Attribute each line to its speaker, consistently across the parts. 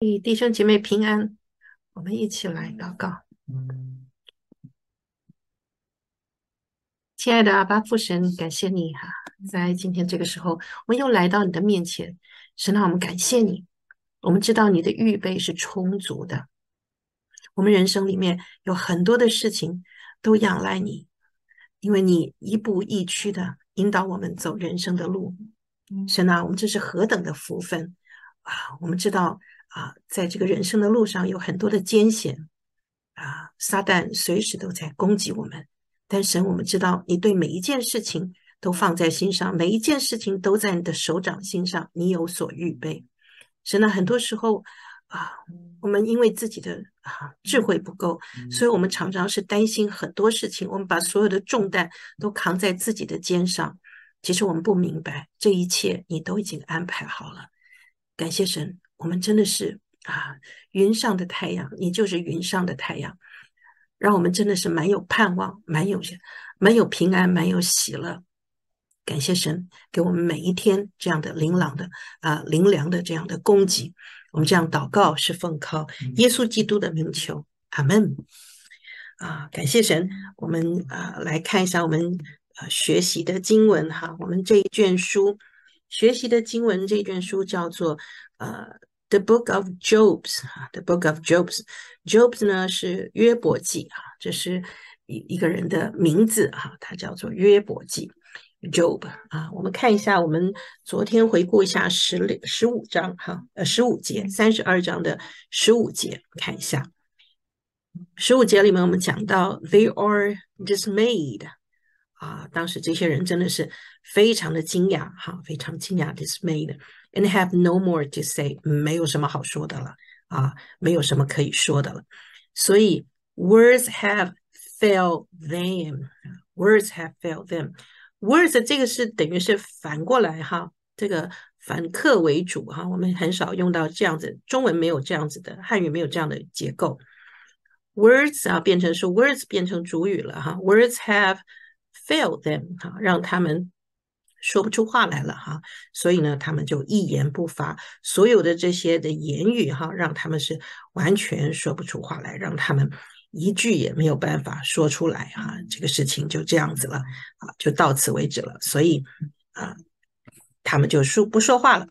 Speaker 1: 与弟兄姐妹平安，我们一起来祷告。亲爱的阿巴父神，感谢你哈，在今天这个时候，我们又来到你的面前。神啊，我们感谢你，我们知道你的预备是充足的。我们人生里面有很多的事情都仰赖你，因为你一步一趋的引导我们走人生的路。神啊，我们这是何等的福分啊！我们知道。啊，在这个人生的路上有很多的艰险啊，撒旦随时都在攻击我们。但神，我们知道你对每一件事情都放在心上，每一件事情都在你的手掌心上，你有所预备。神呢，很多时候啊，我们因为自己的啊智慧不够，所以我们常常是担心很多事情，我们把所有的重担都扛在自己的肩上。其实我们不明白，这一切你都已经安排好了。感谢神。我们真的是啊，云上的太阳，你就是云上的太阳，让我们真的是蛮有盼望，蛮有蛮有平安，蛮有喜乐。感谢神给我们每一天这样的琳琅的啊，灵粮的这样的供给。我们这样祷告是奉靠耶稣基督的名求，阿门。啊，感谢神，我们啊来看一下我们呃学习的经文哈，我们这一卷书。学习的经文，这卷书叫做《呃，The Book of Job's》啊，《The Book of Job's》。Job's 呢是约伯记啊，这是一一个人的名字啊，他叫做约伯记 Job 啊。我们看一下，我们昨天回顾一下十六、十五章哈，呃，十五节、三十二章的十五节，看一下。十五节里面，我们讲到 They are dismayed。啊，当时这些人真的是非常的惊讶，哈，非常惊讶，dismayed，and have no more to say，没有什么好说的了，啊，没有什么可以说的了。所以 words have failed them，words have failed them，words 这个是等于是反过来，哈，这个反客为主，哈，我们很少用到这样子，中文没有这样子的，汉语没有这样的结构。words 啊，变成是 words 变成主语了，哈，words have。Fail them 哈，让他们说不出话来了哈，所以呢，他们就一言不发，所有的这些的言语哈，让他们是完全说不出话来，让他们一句也没有办法说出来哈，这个事情就这样子了啊，就到此为止了。所以啊，他们就说不说话了。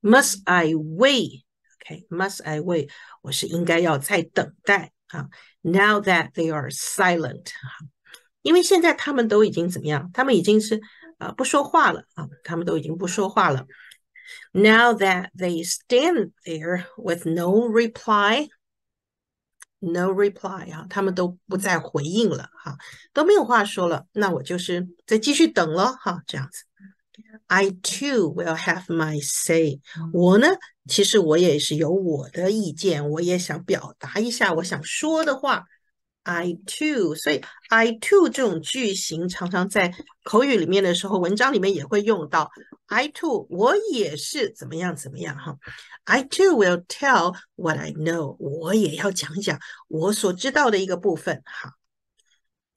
Speaker 1: Must I wait? OK, must I wait? 我是应该要再等待啊。Now that they are silent 啊。因为现在他们都已经怎么样？他们已经是啊不说话了啊，他们都已经不说话了。Now that they stand there with no reply, no reply 啊，他们都不再回应了哈，都没有话说了。那我就是再继续等了哈，这样子。I too will have my say。我呢，其实我也是有我的意见，我也想表达一下我想说的话。I too，所以 I too 这种句型常常在口语里面的时候，文章里面也会用到。I too，我也是怎么样怎么样哈。I too will tell what I know 我也要讲讲我所知道的一个部分哈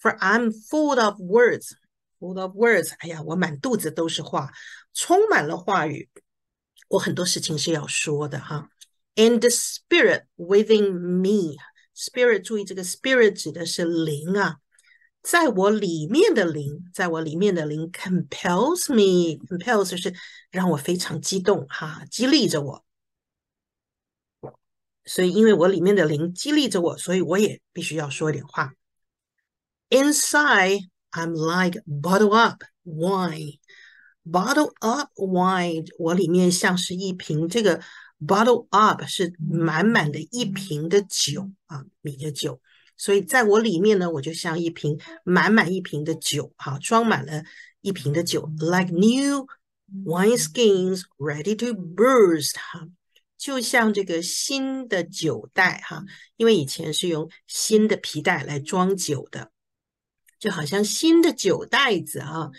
Speaker 1: for i I'm full of words，full of words，哎呀，我满肚子都是话，充满了话语，我很多事情是要说的哈。And the spirit within me。Spirit，注意这个 spirit 指的是灵啊，在我里面的灵，在我里面的灵 compels me，compels 是让我非常激动哈，激励着我。所以，因为我里面的灵激励着我，所以我也必须要说一点话。Inside，I'm like bottle up wine，bottle up wine，我里面像是一瓶这个。Bottle up 是满满的一瓶的酒啊，米的酒。所以在我里面呢，我就像一瓶满满一瓶的酒，哈，装满了一瓶的酒。Like new wine skins ready to burst，哈，就像这个新的酒袋，哈，因为以前是用新的皮袋来装酒的，就好像新的酒袋子啊，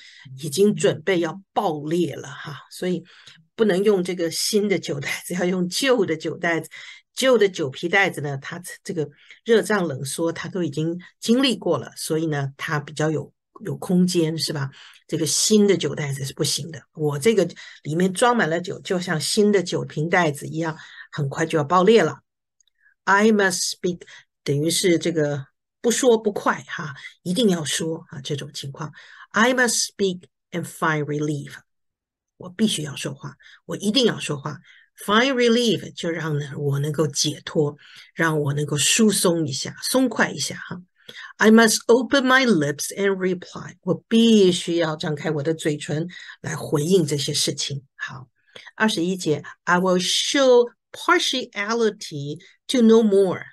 Speaker 1: 已经准备要爆裂了，哈，所以。不能用这个新的酒袋，子，要用旧的酒袋子，旧的酒皮袋子呢，它这个热胀冷缩，它都已经经历过了，所以呢，它比较有有空间，是吧？这个新的酒袋子是不行的。我这个里面装满了酒，就像新的酒瓶袋子一样，很快就要爆裂了。I must speak，等于是这个不说不快哈，一定要说啊，这种情况。I must speak and find relief。我必须要说话，我一定要说话。Find relief 就让呢我能够解脱，让我能够疏松一下，松快一下哈。I must open my lips and reply。我必须要张开我的嘴唇来回应这些事情。好，二十一节，I will show partiality to no more。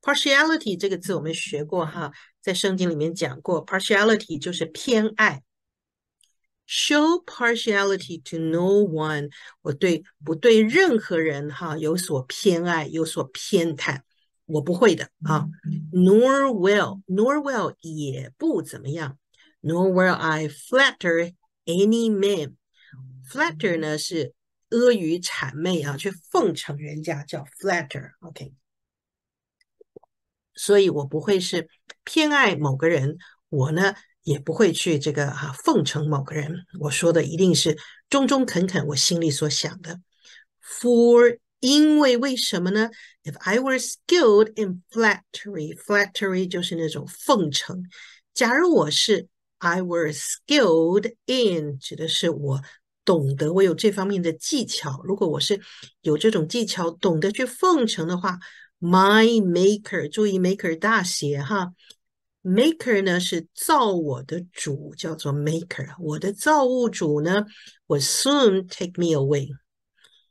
Speaker 1: Partiality 这个字我们学过哈，在圣经里面讲过，partiality 就是偏爱。Show partiality to no one，我对不对任何人哈有所偏爱、有所偏袒，我不会的啊。Nor will, nor will 也不怎么样。Nor will I flatter any man。Flatter 呢是阿谀谄媚啊，去奉承人家叫 flatter。OK，所以我不会是偏爱某个人，我呢。也不会去这个哈奉承某个人，我说的一定是忠忠恳恳我心里所想的。For 因为为什么呢？If I were skilled in flattery，flattery 就是那种奉承。假如我是，I were skilled in 指的是我懂得我有这方面的技巧。如果我是有这种技巧，懂得去奉承的话，My maker，注意 maker 大写哈。Maker 呢是造我的主，叫做 Maker。我的造物主呢，will soon take me away。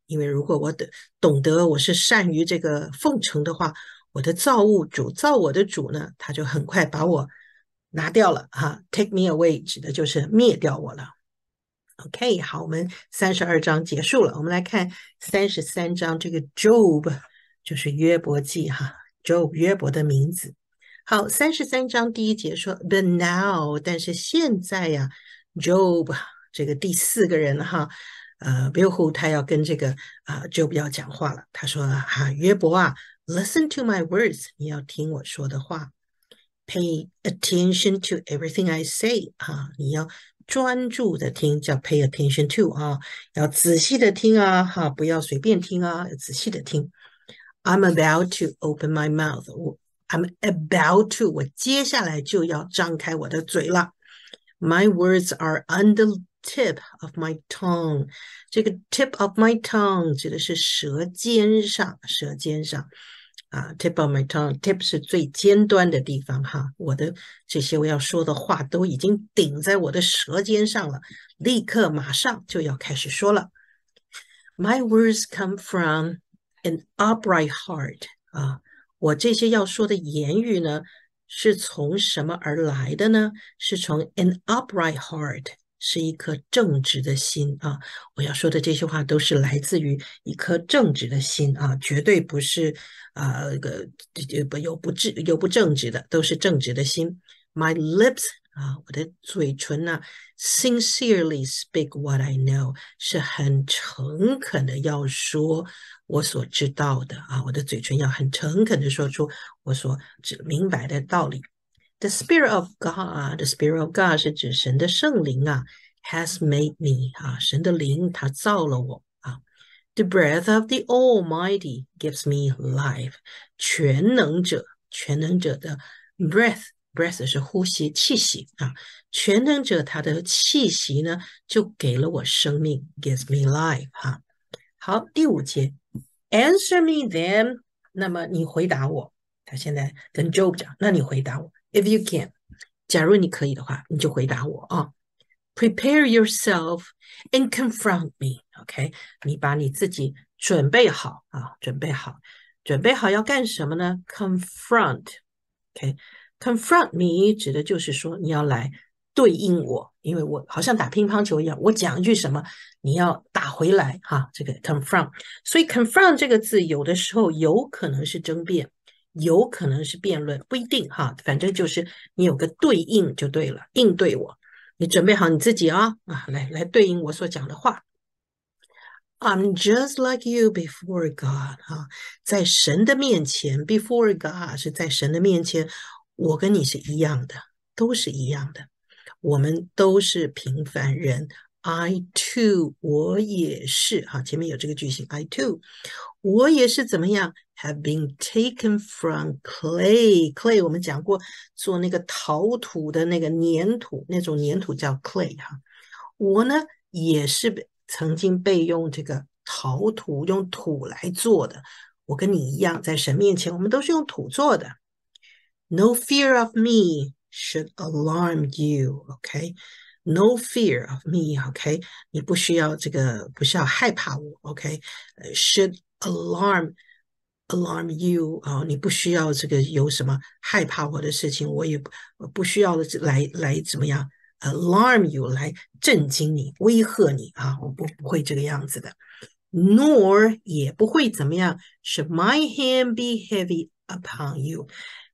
Speaker 1: 因为如果我懂懂得我是善于这个奉承的话，我的造物主造我的主呢，他就很快把我拿掉了哈。Take me away 指的就是灭掉我了。OK，好，我们三十二章结束了，我们来看三十三章。这个 Job 就是约伯记哈，Job 约伯的名字。好，三十三章第一节说 t h e now，但是现在呀，Job 这个第四个人哈，呃，Billhou 他要跟这个啊，Job 要讲话了。他说哈，约伯啊，Listen to my words，你要听我说的话，Pay attention to everything I say，啊，你要专注的听，叫 Pay attention to 啊，要仔细的听啊，哈，不要随便听啊，仔细的听。I'm about to open my mouth，我。I'm about to. to，我接下来就要张开我的嘴了。My words are on the tip of my tongue。这个 tip of my tongue Tip of my tongue，tip 是最尖端的地方哈。我的这些我要说的话都已经顶在我的舌尖上了，立刻马上就要开始说了。My words come from an upright heart 啊。我这些要说的言语呢，是从什么而来的呢？是从 an upright heart，是一颗正直的心啊。我要说的这些话都是来自于一颗正直的心啊，绝对不是啊个有不正有不正直的，都是正直的心。My lips. 啊，我的嘴唇呢、啊、，sincerely speak what I know，是很诚恳的要说我所知道的啊，我的嘴唇要很诚恳的说出我所只明白的道理。The Spirit of God 啊，The Spirit of God 是指神的圣灵啊，has made me 啊，神的灵他造了我啊。The breath of the Almighty gives me life，全能者，全能者的 breath。Breath 是呼吸气息啊，全能者他的气息呢，就给了我生命，gives me life 哈。好，第五节，answer me then，那么你回答我。他现在跟 Joke 讲，那你回答我，if you can，假如你可以的话，你就回答我啊。Prepare yourself and confront me，OK，你把你自己准备好啊，准备好，准备好要干什么呢？Confront，OK。Confront me 指的就是说你要来对应我，因为我好像打乒乓球一样，我讲一句什么，你要打回来哈。这个 confront，所以 confront 这个字有的时候有可能是争辩，有可能是辩论，不一定哈。反正就是你有个对应就对了，应对我，你准备好你自己啊啊，来来对应我所讲的话。I'm just like you before God 啊，在神的面前，before God 是在神的面前。我跟你是一样的，都是一样的，我们都是平凡人。I too，我也是啊。前面有这个句型，I too，我也是怎么样？Have been taken from clay，clay 我们讲过，做那个陶土的那个粘土，那种粘土叫 clay 哈。我呢也是曾经被用这个陶土，用土来做的。我跟你一样，在神面前，我们都是用土做的。No fear of me should alarm you. OK, no fear of me. OK，你不需要这个，不需要害怕我。OK，呃，should uh, alarm alarm you 啊，你不需要这个有什么害怕我的事情，我也不需要来来怎么样 uh, alarm you 来震惊你、威吓你啊，我不不会这个样子的。Nor Should my hand be heavy upon you。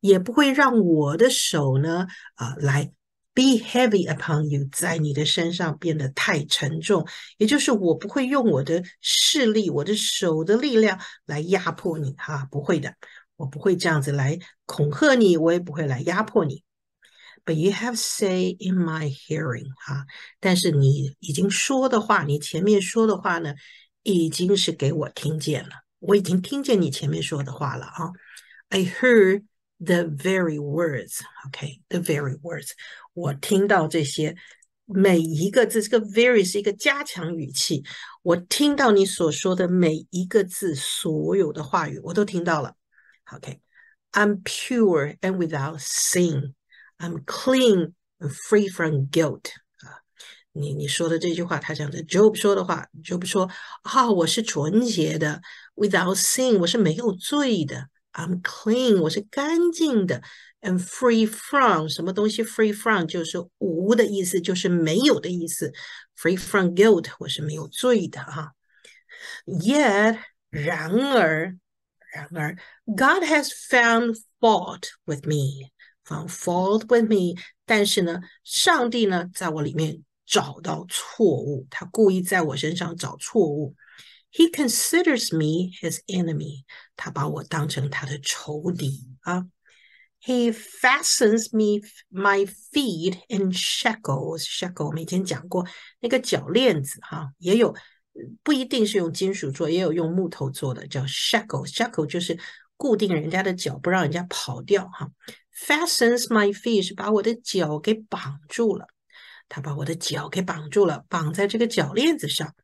Speaker 1: 也不会让我的手呢，啊，来 be heavy upon you，在你的身上变得太沉重。也就是我不会用我的势力，我的手的力量来压迫你，哈，不会的，我不会这样子来恐吓你，我也不会来压迫你。But you have say in my hearing，哈，但是你已经说的话，你前面说的话呢，已经是给我听见了，我已经听见你前面说的话了啊，I heard。the very words, okay. The very words. words，我听到这些每一个字，这个 very I'm pure and without sin. I'm clean and free from guilt. 你你说的这句话，他讲的 Job 说的话，Job 说啊、哦，我是纯洁的，without sin，我是没有罪的。I'm clean，我是干净的，and free from 什么东西？free from 就是无的意思，就是没有的意思。Free from guilt，我是没有罪的哈、啊。Yet，然而，然而，God has found fault with me。found fault with me，但是呢，上帝呢，在我里面找到错误，他故意在我身上找错误。He considers me his enemy。他把我当成他的仇敌啊。He fastens me my feet in shackles。shackle 我们以前讲过，那个脚链子哈，也有不一定是用金属做，也有用木头做的，叫 shackle。shackle 就是固定人家的脚，不让人家跑掉哈。Fastens my feet 是把我的脚给绑住了。他把我的脚给绑住了，绑在这个脚链子上。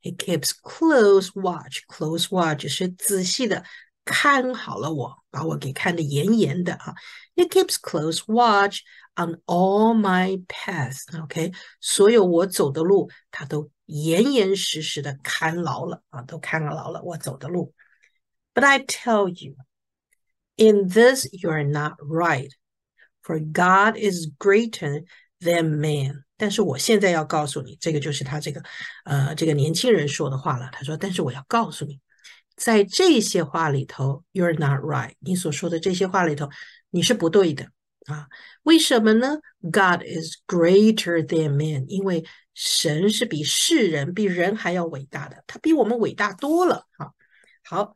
Speaker 1: He keeps close watch. Close watch 是仔细的看好了我，把我给看得严严的啊。He keeps close watch on all my paths. OK，所有我走的路，他都严严实实的看牢了啊，都看牢了我走的路。But I tell you, in this you are not right, for God is greater than man. 但是我现在要告诉你，这个就是他这个，呃，这个年轻人说的话了。他说：“但是我要告诉你，在这些话里头，You're not right。你所说的这些话里头，你是不对的啊。为什么呢？God is greater than man，因为神是比世人、比人还要伟大的，他比我们伟大多了。好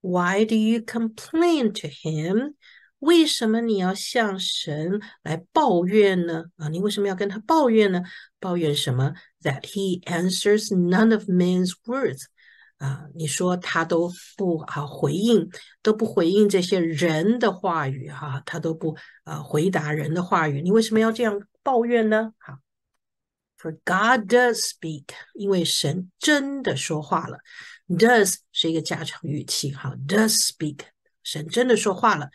Speaker 1: ，Why do you complain to him？为什么你要向神来抱怨呢？啊，你为什么要跟他抱怨呢？抱怨什么？That he answers none of men's words，啊，你说他都不啊回应，都不回应这些人的话语哈，他都不啊回答人的话语，你为什么要这样抱怨呢？哈，For God does speak，因为神真的说话了。Does 是一个加强语气，哈，Does speak，神真的说话了。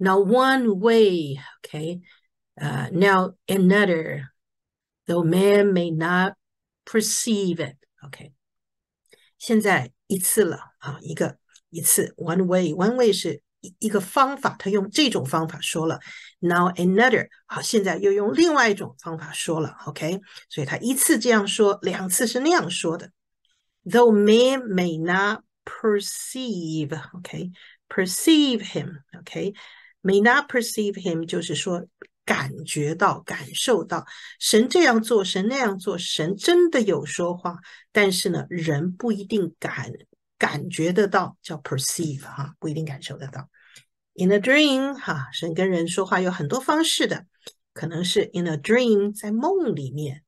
Speaker 1: Now one way, okay, uh, now another, though man may not perceive it, okay. okay。现在一次了啊，一个一次 one way, one way Now another, okay. 是一一个方法，他用这种方法说了。Now Though man may not perceive, perceive okay, him, okay. May not perceive him，就是说感觉到、感受到神这样做、神那样做，神真的有说话，但是呢，人不一定感感觉得到，叫 perceive 哈，不一定感受得到。In a dream，哈，神跟人说话有很多方式的，可能是 in a dream，在梦里面。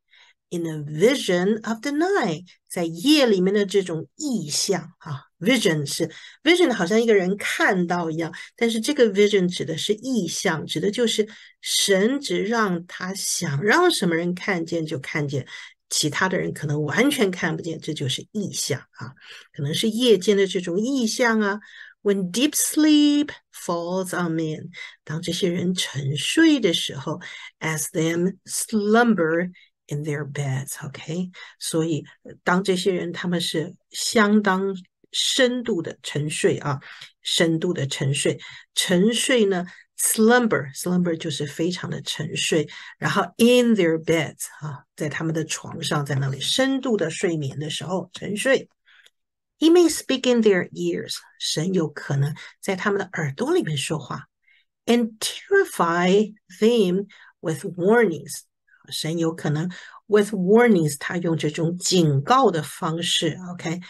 Speaker 1: In a vision of the night，在夜里面的这种意象啊，vision 是 vision，好像一个人看到一样，但是这个 vision 指的是意象，指的就是神只让他想让什么人看见就看见，其他的人可能完全看不见，这就是意象啊，可能是夜间的这种意象啊。When deep sleep falls on men，当这些人沉睡的时候，as them slumber。in their beds，OK？、Okay? 所以当这些人他们是相当深度的沉睡啊，深度的沉睡，沉睡呢，slumber，slumber slumber 就是非常的沉睡，然后 in their beds 啊，在他们的床上，在那里深度的睡眠的时候沉睡。He may speak in their ears，神有可能在他们的耳朵里面说话，and terrify them with warnings。神有可能 with warnings，他用这种警告的方式，OK，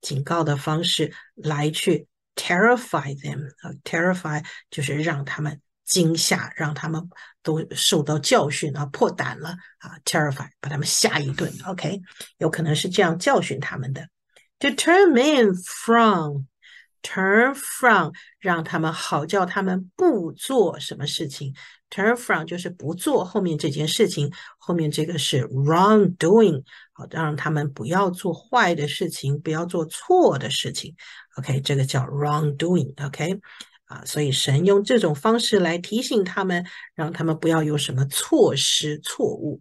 Speaker 1: 警告的方式来去 terrify them，t e r r i f y 就是让他们惊吓，让他们都受到教训啊，破胆了啊，terrify 把他们吓一顿，OK，有可能是这样教训他们的。to turn in from，turn from 让他们好叫他们不做什么事情。Turn from 就是不做后面这件事情，后面这个是 wrongdoing，好，让他们不要做坏的事情，不要做错的事情。OK，这个叫 wrongdoing。OK，啊，所以神用这种方式来提醒他们，让他们不要有什么错失、错误。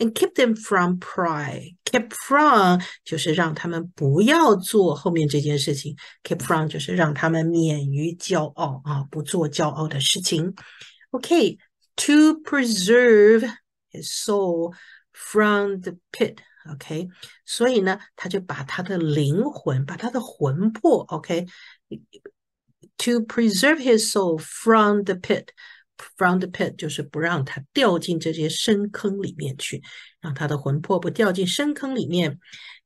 Speaker 1: And keep them from pride. Keep from 就是让他们不要做后面这件事情。Keep from 就是让他们免于骄傲啊，不做骄傲的事情。OK。to preserve his soul from the pit, To preserve his soul from the pit。From the pit 就是不让他掉进这些深坑里面去，让他的魂魄不掉进深坑里面。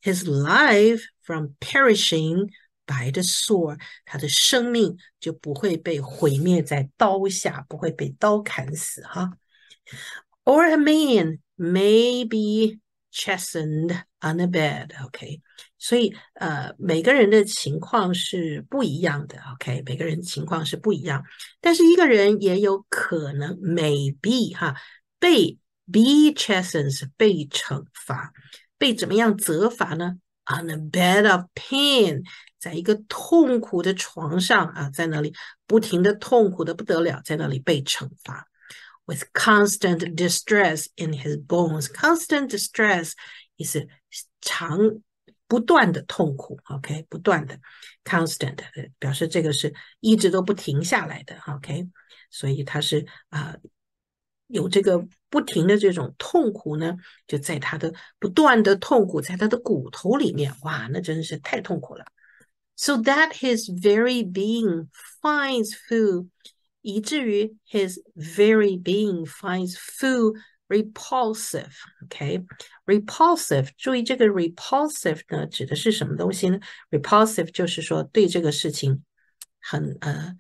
Speaker 1: His life from perishing 白的 sword，他的生命就不会被毁灭在刀下，不会被刀砍死哈。Or a man may be chastened on a bed. OK，所以呃，每个人的情况是不一样的。OK，每个人情况是不一样，但是一个人也有可能 maybe 哈被 be chastened 被惩罚，被怎么样责罚呢？On a bed of pain，在一个痛苦的床上啊，在那里不停的痛苦的不得了，在那里被惩罚。With constant distress in his bones, constant distress is 长不断的痛苦。OK，不断的，constant 表示这个是一直都不停下来的。OK，所以他是啊，有这个。不停的这种痛苦呢，就在他的不断的痛苦，在他的骨头里面，哇，那真是太痛苦了。So that his very being finds food，以至于 his very being finds food repulsive。OK，repulsive，注意这个 repulsive 呢，指的是什么东西呢？repulsive 就是说对这个事情很呃，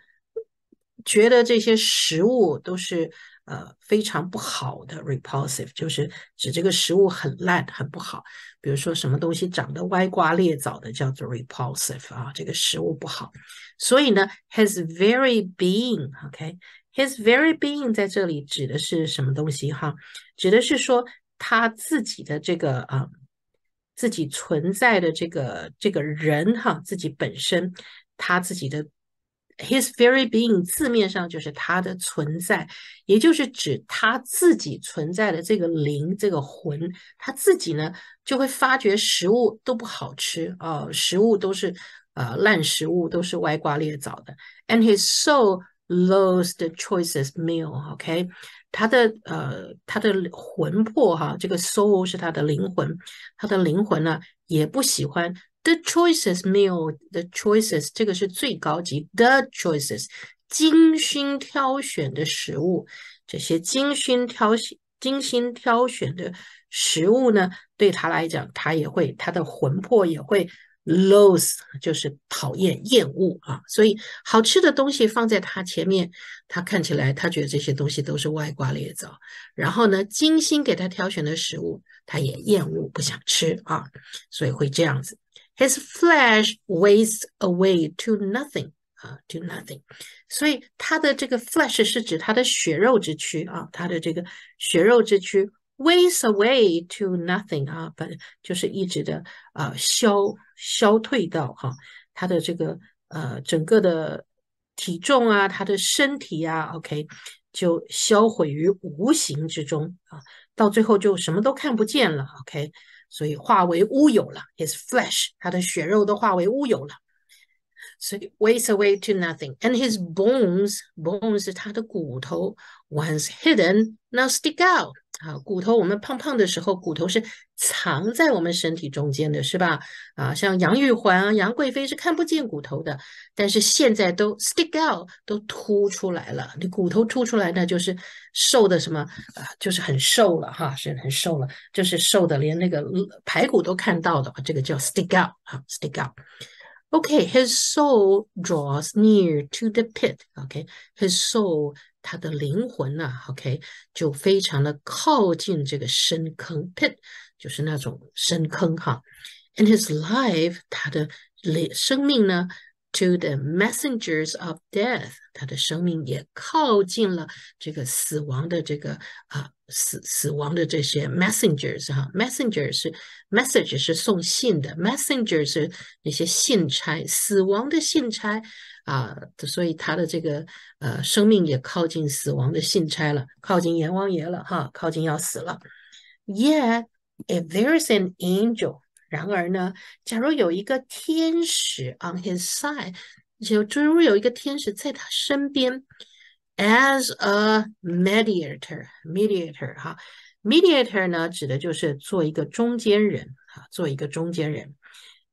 Speaker 1: 觉得这些食物都是。呃，非常不好的 repulsive，就是指这个食物很烂，很不好。比如说，什么东西长得歪瓜裂枣的，叫做 repulsive 啊，这个食物不好。所以呢，his very being，OK，his very being 在这里指的是什么东西哈？指的是说他自己的这个啊，自己存在的这个这个人哈，自己本身他自己的。His very being 字面上就是他的存在，也就是指他自己存在的这个灵、这个魂。他自己呢，就会发觉食物都不好吃啊，食物都是呃烂食物，都是歪瓜裂枣的。And his soul loves the c h o i c e s meal。OK，他的呃他的魂魄哈，这个 soul 是他的灵魂，他的灵魂呢也不喜欢。The choices meal, the choices 这个是最高级。The choices 精心挑选的食物，这些精心挑选、精心挑选的食物呢，对他来讲，他也会他的魂魄也会 lose，就是讨厌厌恶啊。所以好吃的东西放在他前面，他看起来他觉得这些东西都是歪瓜裂枣。然后呢，精心给他挑选的食物，他也厌恶不想吃啊，所以会这样子。Its flesh wastes away to nothing 啊，to nothing。所以它的这个 flesh 是指它的血肉之躯啊，它的这个血肉之躯 wastes away to nothing 啊，把就是一直的啊消消退到哈，它的这个呃整个的体重啊，它的身体啊，OK 就销毁于无形之中啊，到最后就什么都看不见了，OK。所以化为乌有了，his flesh，他的血肉都化为乌有了。所以 wastes away to nothing. And his bones, bones 是他的骨头，once hidden now stick out，啊，骨头我们胖胖的时候，骨头是藏在我们身体中间的，是吧？啊，像杨玉环啊、杨贵妃是看不见骨头的，但是现在都 stick out 都凸出来了。你骨头凸出来呢，就是瘦的什么啊，就是很瘦了哈，是很瘦了，就是瘦的连那个排骨都看到的，这个叫 stick out 啊，stick out。OK，his soul draws near to the pit。OK，his soul 他的灵魂呢？OK，就非常的靠近这个深坑 pit，就是那种深坑哈。In his life，他的生命呢，to the messengers of death，他的生命也靠近了这个死亡的这个啊死死亡的这些 messengers 哈。Messengers 是 message 是送信的，messengers 是那些信差，死亡的信差。啊，所以他的这个呃生命也靠近死亡的信差了，靠近阎王爷了，哈，靠近要死了。Yeah, if there's i an angel，然而呢，假如有一个天使 on his side，就假如有一个天使在他身边，as a mediator，mediator，哈，mediator 呢指的就是做一个中间人，哈，做一个中间人。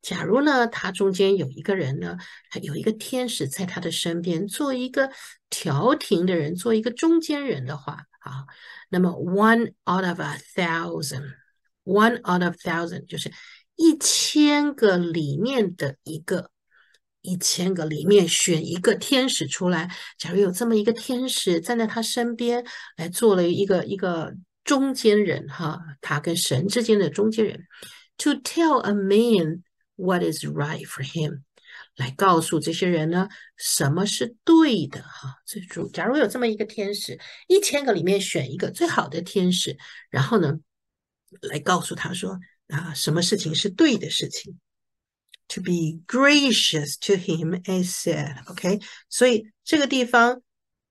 Speaker 1: 假如呢，他中间有一个人呢，有一个天使在他的身边，做一个调停的人，做一个中间人的话，啊，那么 one out of a thousand，one out of thousand 就是一千个里面的一个，一千个里面选一个天使出来。假如有这么一个天使站在他身边来做了一个一个中间人，哈，他跟神之间的中间人，to tell a man。What is right for him？来告诉这些人呢，什么是对的？哈，这主，假如有这么一个天使，一千个里面选一个最好的天使，然后呢，来告诉他说啊，什么事情是对的事情？To be gracious to him, I said. OK。所以这个地方，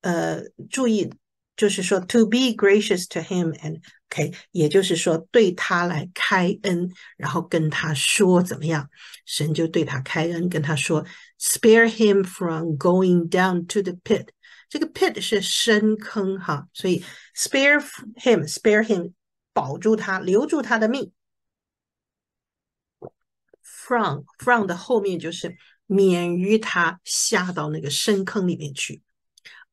Speaker 1: 呃，注意。就是说，to be gracious to him and OK，也就是说对他来开恩，然后跟他说怎么样，神就对他开恩，跟他说 him from going down to the pit。这个 pit 是深坑哈，所以 spare him，spare him，保住他，留住他的命。from from 的后面就是免于他下到那个深坑里面去。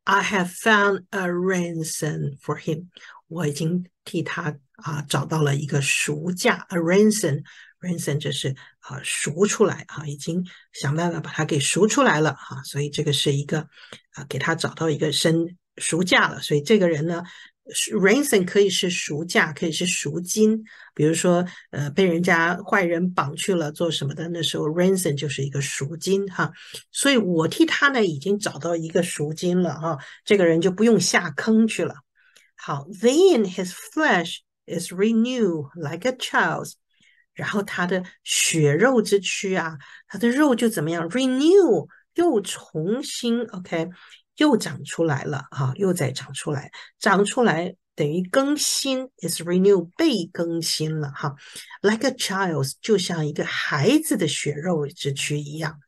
Speaker 1: I have found a ransom for him。我已经替他啊找到了一个赎价。a ransom ransom 这是啊赎出来啊，已经想办法把他给赎出来了啊。所以这个是一个啊，给他找到一个身赎价了。所以这个人呢。r a n s o m 可以是赎价，可以是赎金，比如说，呃，被人家坏人绑去了做什么的，那时候 r a n s o m 就是一个赎金哈，所以我替他呢已经找到一个赎金了哈，这个人就不用下坑去了。好，then his flesh is renewed like a child's，然后他的血肉之躯啊，他的肉就怎么样，renew 又重新，OK。又长出来了，哈，又再长出来，长出来等于更新，is r e n e w 被更新了，哈，like a child 就像一个孩子的血肉之躯一样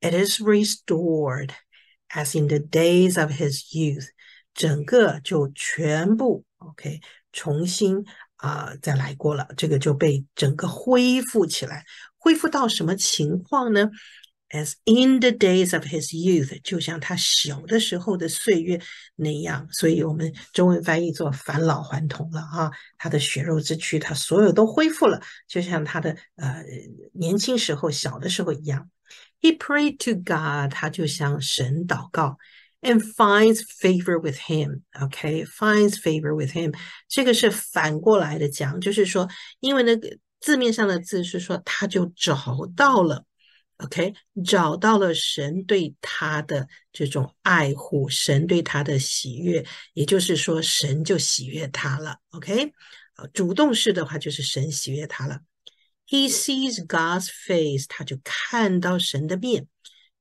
Speaker 1: ，it is restored as in the days of his youth，整个就全部 OK，重新啊再来过了，这个就被整个恢复起来，恢复到什么情况呢？As in the days of his youth，就像他小的时候的岁月那样，所以我们中文翻译做“返老还童”了啊，他的血肉之躯，他所有都恢复了，就像他的呃年轻时候、小的时候一样。He prayed to God，他就向神祷告，and finds favor with him。OK，finds favor with him。这个是反过来的讲，就是说，因为那个字面上的字是说，他就找到了。OK，找到了神对他的这种爱护，神对他的喜悦，也就是说，神就喜悦他了。OK，主动式的话就是神喜悦他了。He sees God's face，他就看到神的面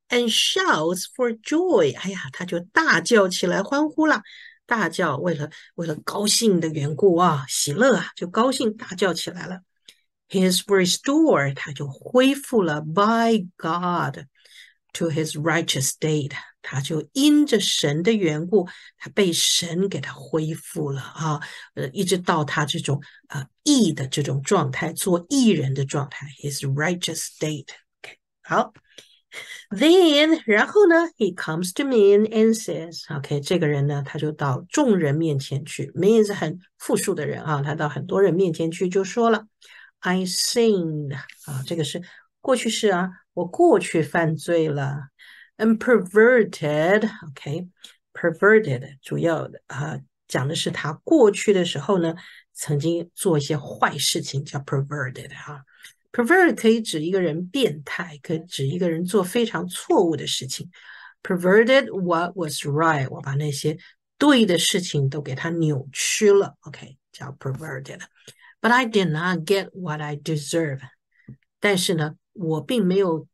Speaker 1: ，and shouts for joy。哎呀，他就大叫起来，欢呼了，大叫为了为了高兴的缘故啊，喜乐啊，就高兴大叫起来了。h i s restored，他就恢复了。By God，to his righteous state，他就因着神的缘故，他被神给他恢复了啊。呃，一直到他这种啊义的这种状态，做义人的状态。His righteous state，OK。好，Then，然后呢，He comes to men and says，OK，这个人呢，他就到众人面前去。Men 是很复数的人啊，他到很多人面前去就说了。I sinned 啊，这个是过去式啊，我过去犯罪了。Perverted，OK，perverted 主要的啊，讲的是他过去的时候呢，曾经做一些坏事情，叫 perverted 啊。Perverted 可以指一个人变态，可以指一个人做非常错误的事情。Perverted what was right，我把那些对的事情都给他扭曲了。OK，叫 perverted。But I did not get what I deserve。但是呢，我并没有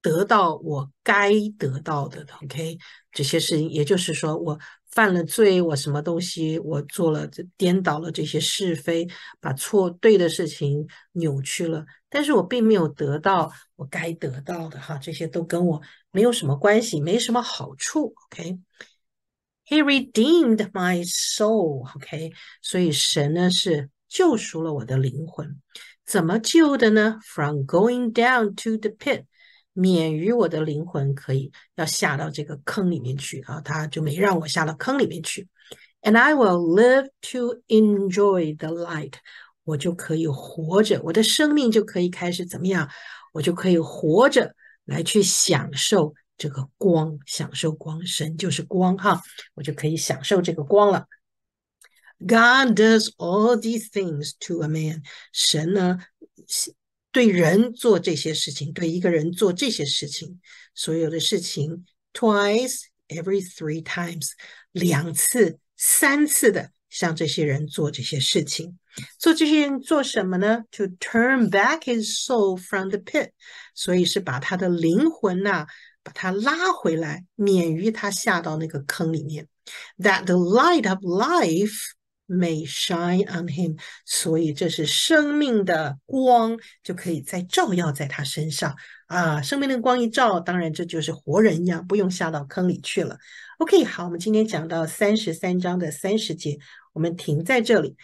Speaker 1: 得到我该得到的。OK，这些事情，也就是说，我犯了罪，我什么东西，我做了这颠倒了这些是非，把错对的事情扭曲了。但是我并没有得到我该得到的。哈，这些都跟我没有什么关系，没什么好处。OK，He redeemed my soul。OK，所以神呢是。救赎了我的灵魂，怎么救的呢？From going down to the pit，免于我的灵魂可以要下到这个坑里面去啊，他就没让我下到坑里面去。And I will live to enjoy the light，我就可以活着，我的生命就可以开始怎么样？我就可以活着来去享受这个光，享受光神就是光哈，我就可以享受这个光了。God does all these things to a man。神呢，对人做这些事情，对一个人做这些事情，所有的事情，twice every three times，两次、三次的向这些人做这些事情。做这些人做什么呢？To turn back his soul from the pit，所以是把他的灵魂呐、啊，把他拉回来，免于他下到那个坑里面。That the light of life。May shine on him，所以这是生命的光就可以在照耀在他身上啊！生命的光一照，当然这就是活人一样，不用下到坑里去了。OK，好，我们今天讲到三十三章的三十节，我们停在这里。